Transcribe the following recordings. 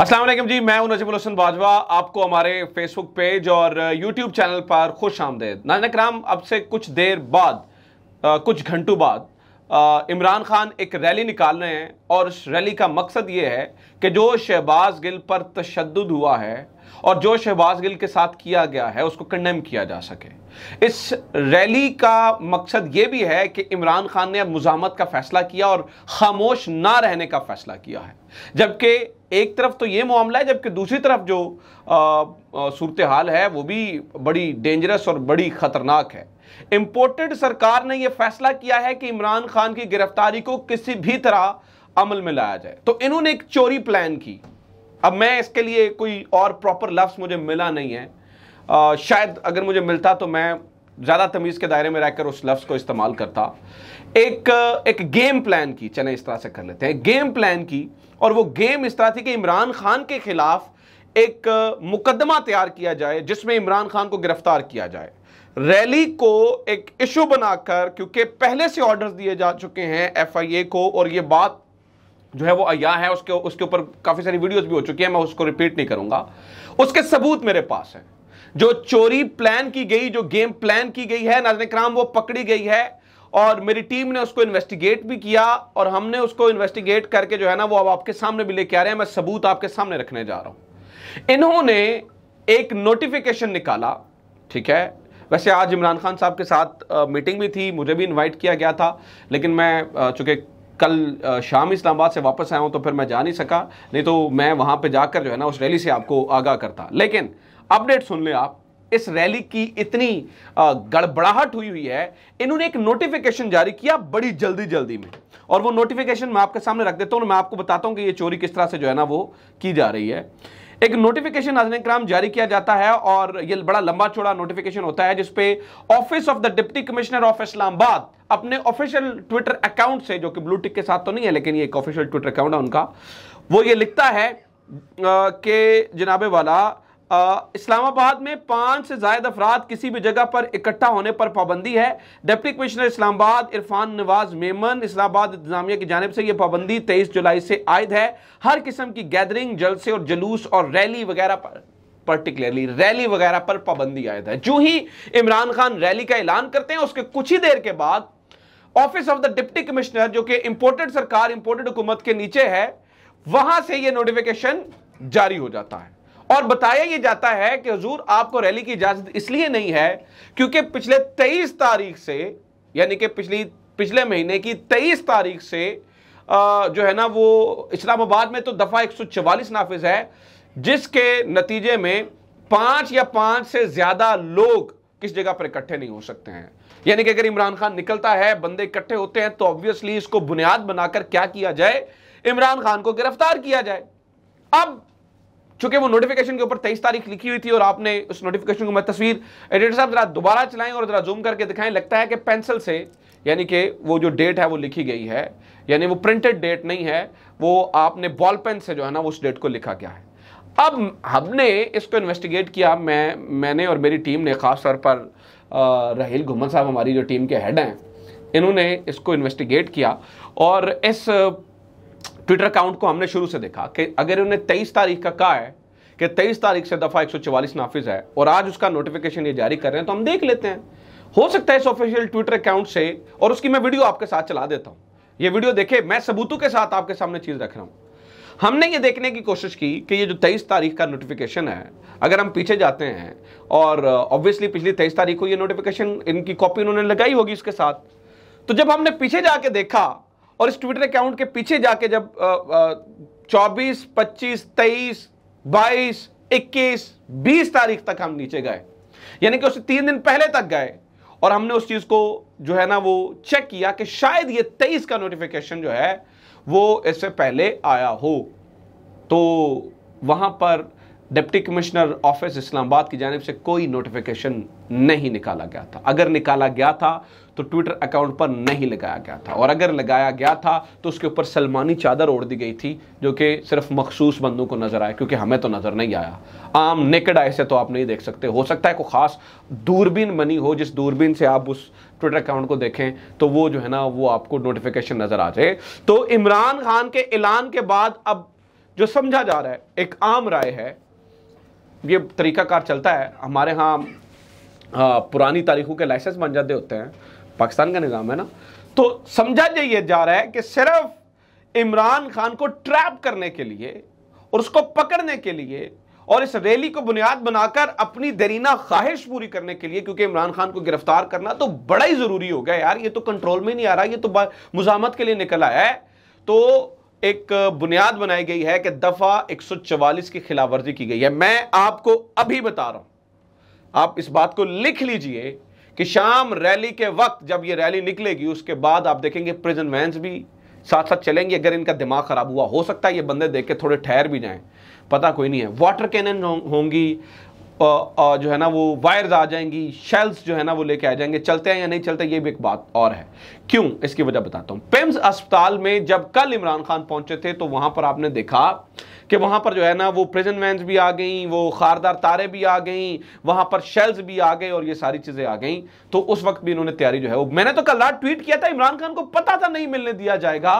असलम जी मैं नजीबुल हसन बाजवा आपको हमारे फेसबुक पेज और यूट्यूब uh, चैनल पर खुश आमदेद नाजन कराम अब से कुछ देर बाद आ, uh, कुछ घंटों बाद इमरान खान एक रैली निकाल रहे हैं और उस रैली का मकसद ये है कि जो शहबाज गिल पर तशद हुआ है और जो शहबाज गिल के साथ किया गया है उसको कंडेम किया जा सके इस रैली का मकसद ये भी है कि इमरान खान ने अब मुजामत का फैसला किया और खामोश ना रहने का फैसला किया है जबकि एक तरफ तो ये मामला है जबकि दूसरी तरफ जो सूरत हाल है वो भी बड़ी डेंजरस और बड़ी ख़तरनाक है इंपोर्टेड सरकार ने यह फैसला किया है कि इमरान खान की गिरफ्तारी को किसी भी तरह अमल में लाया जाए तो इन्होंने एक चोरी प्लान की अब मैं इसके लिए कोई और प्रॉपर लफ्स मुझे मिला नहीं है आ, शायद अगर मुझे मिलता तो मैं ज़्यादा तमीज़ के दायरे में रहकर उस लफ्स को इस्तेमाल करता एक एक गेम प्लान की चले इस तरह से कर लेते हैं गेम प्लान की और वो गेम इस तरह थी कि इमरान खान के खिलाफ एक मुकदमा तैयार किया जाए जिसमें इमरान खान को गिरफ्तार किया जाए रैली को एक इशू बनाकर क्योंकि पहले से ऑर्डर्स दिए जा चुके हैं एफआईए को और ये बात जो है वो अया है उसके उसके ऊपर काफ़ी सारी वीडियोस भी हो चुकी है मैं उसको रिपीट नहीं करूंगा उसके सबूत मेरे पास है जो चोरी प्लान की गई जो गेम प्लान की गई है नाजन कराम वो पकड़ी गई है और मेरी टीम ने उसको इन्वेस्टिगेट भी किया और हमने उसको इन्वेस्टिगेट करके जो है ना वो अब आपके सामने भी लेके आ रहे हैं मैं सबूत आपके सामने रखने जा रहा हूं इन्होंने एक नोटिफिकेशन निकाला ठीक है वैसे आज इमरान खान साहब के साथ मीटिंग भी थी मुझे भी इन्वाइट किया गया था लेकिन मैं चूँकि कल शाम इस्लामाबाद से वापस आया हूँ तो फिर मैं जा नहीं सका नहीं तो मैं वहाँ पर जाकर जो है ना उस रैली से आपको आगाह करता लेकिन अपडेट सुन लें आप इस रैली की इतनी गड़बड़ाहट हुई हुई है इन्होंने एक नोटिफिकेशन जारी किया बड़ी जल्दी जल्दी में और वो नोटिफिकेशन मैं आपके सामने रख देता हूँ मैं आपको बताता हूँ कि ये चोरी किस तरह से जो है ना वो की जा रही है एक नोटिफिकेशन नाजन जारी किया जाता है और ये बड़ा लंबा चौड़ा नोटिफिकेशन होता है जिसपे office of the deputy commissioner of Islamabad अपने ऑफिशियल ट्विटर अकाउंट से जो कि ब्लू टिक के साथ तो नहीं है लेकिन ये एक ऑफिशियल ट्विटर अकाउंट है उनका वो ये लिखता है कि जनाबे वाला इस्लामाबाद में पांच से जायद अफराद किसी भी जगह पर इकट्ठा होने पर पाबंदी है डिप्टी कमिश्नर इस्लामाबाद इरफान नवाज मेमन इस्लामाबाद इंतजामिया की जानब से यह पाबंदी तेईस जुलाई से आयद है हर किस्म की गैदरिंग जलसे और जुलूस और रैली वगैरह पर पर्टिकुलरली रैली वगैरह पर पाबंदी आयद है जो ही इमरान खान रैली का ऐलान करते हैं उसके कुछ ही देर के बाद office of the deputy commissioner जो कि इंपोर्टेड सरकार इंपोर्टेड हुकूमत के नीचे है वहां से यह नोटिफिकेशन जारी हो जाता है और बताया यह जाता है कि हजूर आपको रैली की इजाजत इसलिए नहीं है क्योंकि पिछले तेईस तारीख से यानी कि पिछली पिछले महीने की तेईस तारीख से आ, जो है ना वो इस्लामाबाद में तो दफ़ा एक सौ चवालीस नाफिज है जिसके नतीजे में पांच या पांच से ज़्यादा लोग किस जगह पर इकट्ठे नहीं हो सकते हैं यानी कि अगर इमरान खान निकलता है बंदे इकट्ठे होते हैं तो ऑब्वियसली इसको बुनियाद बनाकर क्या किया जाए इमरान खान को गिरफ्तार किया जाए अब चूंकि वो नोटिफिकेशन के ऊपर तेईस तारीख लिखी हुई थी और आपने उस नोटिफिकेशन को मैं तस्वीर एडिटर साहब जरा दोबारा चलाएं और जरा जूम करके दिखाएं लगता है कि पेंसिल से यानी कि वो जो डेट है वो लिखी गई है यानी वो प्रिंटेड डेट नहीं है वो आपने बॉल पेन से जो है ना उस डेट को लिखा गया है अब हमने इसको इन्वेस्टिगेट किया मैं मैंने और मेरी टीम ने ख़ास तौर पर राहील घुमन साहब हमारी जो टीम के हेड हैं इन्होंने इसको इन्वेस्टिगेट किया और इस ट्विटर अकाउंट को हमने शुरू से देखा कि अगर उन्हें तेईस तारीख का कहा है कि तेईस तारीख से दफ़ा एक सौ नाफिज है और आज उसका नोटिफिकेशन ये जारी कर रहे हैं तो हम देख लेते हैं हो सकता है इस ऑफिशियल ट्विटर अकाउंट से और उसकी मैं वीडियो आपके साथ चला देता हूं ये वीडियो देखे मैं सबूतों के साथ आपके सामने चीज़ रख रहा हूं हमने ये देखने की कोशिश की कि ये जो 23 तारीख का नोटिफिकेशन है अगर हम पीछे जाते हैं और ऑब्वियसली uh, पिछली 23 तारीख को ये नोटिफिकेशन इनकी कॉपी उन्होंने लगाई होगी इसके साथ तो जब हमने पीछे जाके देखा और इस ट्विटर अकाउंट के पीछे जाके जब चौबीस पच्चीस तेईस बाईस इक्कीस बीस तारीख तक हम नीचे गए यानी कि उससे तीन दिन पहले तक गए और हमने उस चीज को जो है ना वो चेक किया कि शायद ये तेईस का नोटिफिकेशन जो है वो इससे पहले आया हो तो वहां पर डिप्टी कमिश्नर ऑफिस इस्लामाबाद की जानब से कोई नोटिफिकेशन नहीं निकाला गया था अगर निकाला गया था तो ट्विटर अकाउंट पर नहीं लगाया गया था और अगर लगाया गया था तो उसके ऊपर सलमानी चादर ओढ़ दी गई थी जो कि सिर्फ मखसूस बंदों को नज़र आया क्योंकि हमें तो नज़र नहीं आया आम नेकड आए से तो आप नहीं देख सकते हो सकता है कोई ख़ास दूरबीन बनी हो जिस दूरबीन से आप उस ट्विटर अकाउंट को देखें तो वो जो है ना वो आपको नोटिफिकेशन नज़र आ जाए तो इमरान खान के ऐलान के बाद अब जो समझा जा रहा है एक आम राय है ये तरीकाकार चलता है हमारे यहाँ पुरानी तारीखों के लाइसेंस बन जाते होते हैं पाकिस्तान का निज़ाम है ना तो समझा जाइए जा रहा है कि सिर्फ इमरान खान को ट्रैप करने के लिए और उसको पकड़ने के लिए और इस रैली को बुनियाद बनाकर अपनी दरीना ख्वाहिश पूरी करने के लिए क्योंकि इमरान खान को गिरफ्तार करना तो बड़ा ही जरूरी हो गया यार ये तो कंट्रोल में नहीं आ रहा ये तो मुजामत के लिए निकल आया है तो एक बुनियाद बनाई गई है कि दफा 144 की खिलाफवर्जी की गई है मैं आपको अभी बता रहा हूं आप इस बात को लिख लीजिए कि शाम रैली के वक्त जब यह रैली निकलेगी उसके बाद आप देखेंगे प्रिजन वैंस भी साथ साथ चलेंगे अगर इनका दिमाग खराब हुआ हो सकता है ये बंदे देख के थोड़े ठहर भी जाएं पता कोई नहीं है वाटर कैनन होंगी जो है ना वो वायर्स आ जाएंगी शेल्स जो है ना वो लेके आ जाएंगे चलते हैं या नहीं चलते ये भी एक बात और है क्यों इसकी वजह बताता हूँ पेम्स अस्पताल में जब कल इमरान खान पहुंचे थे तो वहां पर आपने देखा कि वहां पर जो है ना वो प्रिजन वैन्स भी आ गई वो खारदार तारे भी आ गई वहां पर शेल्स भी आ गए और ये सारी चीज़ें आ गई तो उस वक्त भी इन्होंने तैयारी जो है वो मैंने तो कल रात ट्वीट किया था इमरान खान को पता था नहीं मिलने दिया जाएगा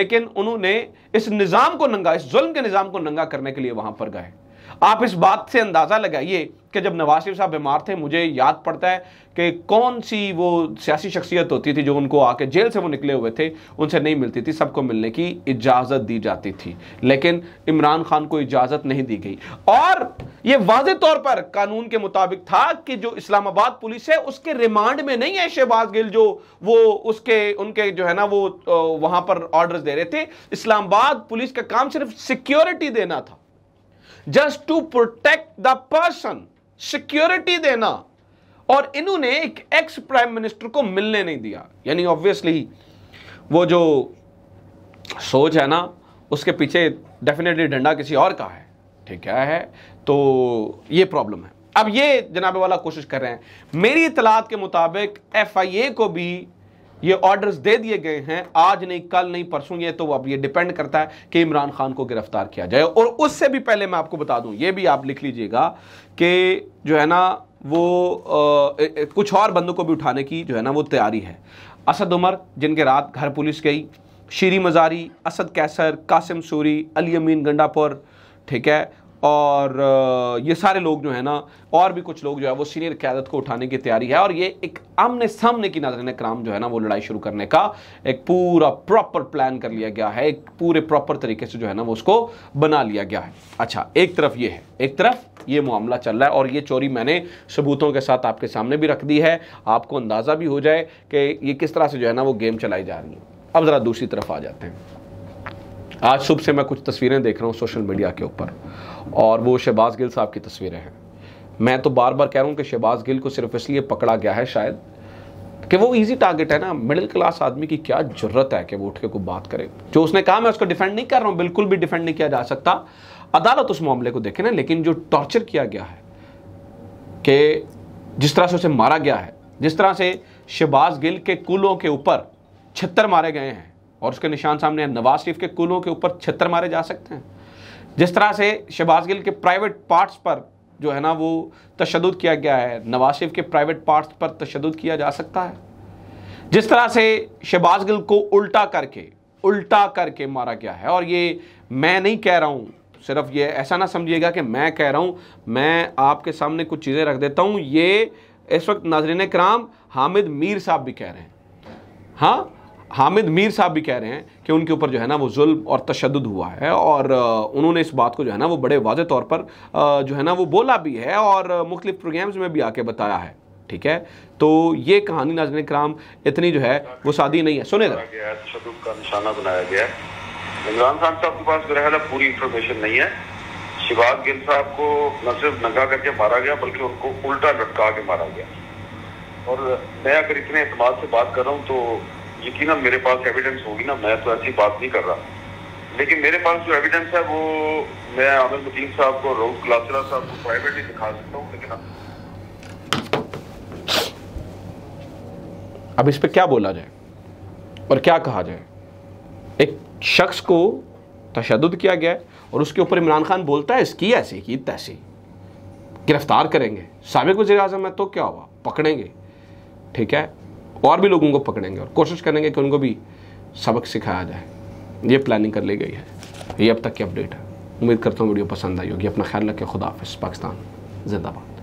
लेकिन उन्होंने इस निज़ाम को नंगा इस जुल्म के निज़ाम को नंगा करने के लिए वहां पर गए आप इस बात से अंदाज़ा लगाइए कि जब नवाज शरीफ साहब बीमार थे मुझे याद पड़ता है कि कौन सी वो सियासी शख्सियत होती थी जो उनको आके जेल से वो निकले हुए थे उनसे नहीं मिलती थी सबको मिलने की इजाज़त दी जाती थी लेकिन इमरान खान को इजाज़त नहीं दी गई और ये वाज तौर पर कानून के मुताबिक था कि जो इस्लामाबाद पुलिस है उसके रिमांड में नहीं है शहबाज गिल जो वो उसके उनके जो है ना वो वहाँ पर ऑर्डर दे रहे थे इस्लामाबाद पुलिस का काम सिर्फ सिक्योरिटी देना था just to protect the person security देना और इन्होंने एक एक्स प्राइम मिनिस्टर को मिलने नहीं दिया यानी ऑब्वियसली वो जो सोच है ना उसके पीछे डेफिनेटली डंडा किसी और का है ठीक है तो ये प्रॉब्लम है अब ये जनाबे वाला कोशिश कर रहे हैं मेरी इतलात के मुताबिक एफआईए को भी ये ऑर्डर्स दे दिए गए हैं आज नहीं कल नहीं परसों ये तो अब ये डिपेंड करता है कि इमरान खान को गिरफ्तार किया जाए और उससे भी पहले मैं आपको बता दूं ये भी आप लिख लीजिएगा कि जो है ना वो आ, ए, कुछ और बंदों को भी उठाने की जो है ना वो तैयारी है असद उमर जिनके रात घर पुलिस गई शीरी मजारी असद कैसर कासिम सूरी अली अमीन गंडापुर ठीक है और ये सारे लोग जो है ना और भी कुछ लोग जो है वो सीनियर क्यादत को उठाने की तैयारी है और ये एक आमने सामने की ने क्राम जो है ना वो लड़ाई शुरू करने का एक पूरा प्रॉपर प्लान कर लिया गया है एक पूरे प्रॉपर तरीके से जो है ना वो उसको बना लिया गया है अच्छा एक तरफ ये है एक तरफ ये मामला चल रहा है और ये चोरी मैंने सबूतों के साथ आपके सामने भी रख दी है आपको अंदाज़ा भी हो जाए कि ये किस तरह से जो है ना वो गेम चलाई जा रही है अब ज़रा दूसरी तरफ आ जाते हैं आज सुबह से मैं कुछ तस्वीरें देख रहा हूँ सोशल मीडिया के ऊपर और वो शहबाज गिल साहब की तस्वीरें हैं मैं तो बार बार कह रहा हूँ कि शहबाज गिल को सिर्फ इसलिए पकड़ा गया है शायद कि वो इजी टारगेट है ना मिडिल क्लास आदमी की क्या जरूरत है कि वो उठ के कोई बात करे जो उसने कहा मैं उसको डिफेंड नहीं कर रहा हूँ बिल्कुल भी डिफेंड नहीं किया जा सकता अदालत उस मामले को देखे ना लेकिन जो टॉर्चर किया गया है कि जिस तरह से उसे मारा गया है जिस तरह से शहबाज गिल के कूलों के ऊपर छत्तर मारे गए हैं और उसके निशान सामने नवाज शरीफ के कुलों के ऊपर छत्तर मारे जा सकते हैं जिस तरह से शहबाज गिल के प्राइवेट पार्ट्स पर जो है ना वो तशद किया गया है नवाज शरीफ के प्राइवेट पार्ट्स पर तशद किया जा सकता है जिस तरह से शहबाज गिल को उल्टा करके उल्टा करके मारा गया है और ये मैं नहीं कह रहा हूँ सिर्फ ये ऐसा ना समझिएगा कि मैं कह रहा हूँ मैं आपके सामने कुछ चीज़ें रख देता हूँ ये इस वक्त नाजरन कराम हामिद मीर साहब भी कह रहे हैं हाँ हामिद मीर साहब भी कह रहे हैं कि उनके ऊपर जो है ना वो जुल्म और तशद हुआ है और उन्होंने इस बात को जो है ना वो बड़े वाज तौर पर जो है ना वो बोला भी है और मुख्तलिफ प्रोग्राम्स में भी आके बताया है ठीक है तो ये कहानी नाजन कराम इतनी जो है वो सादी नहीं है सुने का निशाना बनाया गया है इमरान खान साहब के पास जो पूरी इंफॉर्मेशन नहीं है शिवाज गिल साहब को न सिर्फ नंगा करके मारा गया बल्कि उनको उल्टा लटका के मारा गया और मैं अगर इतने अतमाद से बात कर रहा हूँ तो यकीन मेरे पास एविडेंस होगी ना मैं तो ऐसी बात नहीं कर रहा लेकिन मेरे पास जो एविडेंस है वो मैं आमिर मुदीन साहब को राउत क्लासरा साहब को प्राइवेटली दिखा सकता हूँ लेकिन अब इस पर क्या बोला जाए और क्या कहा जाए एक शख्स को तशद किया गया और उसके ऊपर इमरान खान बोलता है इसकी ऐसी की तैसी गिरफ्तार करेंगे सबक वजी अजम है तो क्या हुआ पकड़ेंगे ठीक है और भी लोगों को पकड़ेंगे और कोशिश करेंगे कि उनको भी सबक सिखाया जाए ये प्लानिंग कर ली गई है ये अब तक की अपडेट है उम्मीद करता हूँ वीडियो पसंद आई होगी अपना ख्याल रखें खुदाफिस पाकिस्तान जिंदाबाद